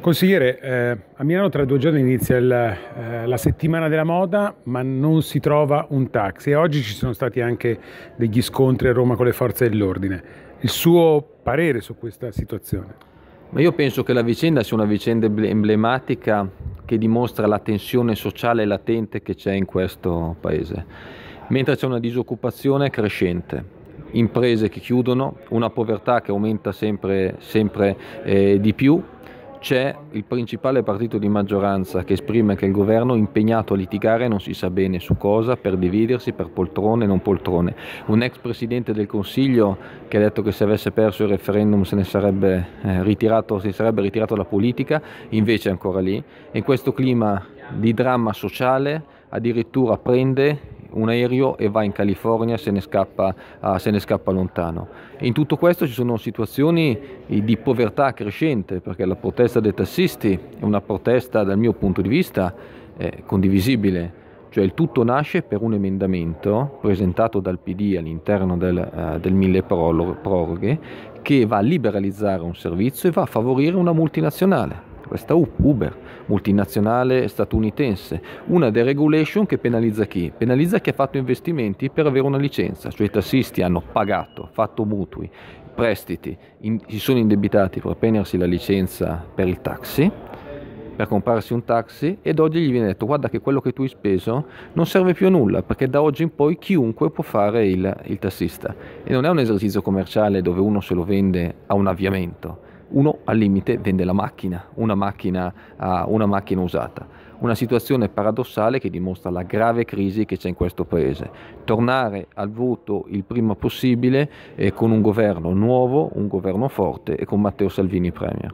Consigliere, eh, a Milano tra due giorni inizia il, eh, la settimana della moda, ma non si trova un taxi e oggi ci sono stati anche degli scontri a Roma con le forze dell'ordine. Il suo parere su questa situazione? Ma io penso che la vicenda sia una vicenda emblematica che dimostra la tensione sociale latente che c'è in questo paese, mentre c'è una disoccupazione crescente, imprese che chiudono, una povertà che aumenta sempre, sempre eh, di più c'è il principale partito di maggioranza che esprime che il governo è impegnato a litigare non si sa bene su cosa, per dividersi, per poltrone e non poltrone. Un ex presidente del Consiglio che ha detto che se avesse perso il referendum se ne sarebbe, eh, ritirato, se sarebbe ritirato dalla politica, invece è ancora lì. E in questo clima di dramma sociale addirittura prende un aereo e va in California, se ne scappa, uh, se ne scappa lontano. E in tutto questo ci sono situazioni eh, di povertà crescente, perché la protesta dei tassisti è una protesta, dal mio punto di vista, eh, condivisibile. Cioè il tutto nasce per un emendamento presentato dal PD all'interno del, uh, del mille proroghe che va a liberalizzare un servizio e va a favorire una multinazionale questa Uber, multinazionale statunitense, una deregulation che penalizza chi? Penalizza chi ha fatto investimenti per avere una licenza, cioè i tassisti hanno pagato, fatto mutui, prestiti, in, si sono indebitati per prendersi la licenza per il taxi, per comprarsi un taxi ed oggi gli viene detto guarda che quello che tu hai speso non serve più a nulla perché da oggi in poi chiunque può fare il, il tassista e non è un esercizio commerciale dove uno se lo vende a un avviamento uno al limite vende la macchina, una macchina, uh, una macchina usata. Una situazione paradossale che dimostra la grave crisi che c'è in questo paese. Tornare al voto il prima possibile eh, con un governo nuovo, un governo forte e con Matteo Salvini Premier.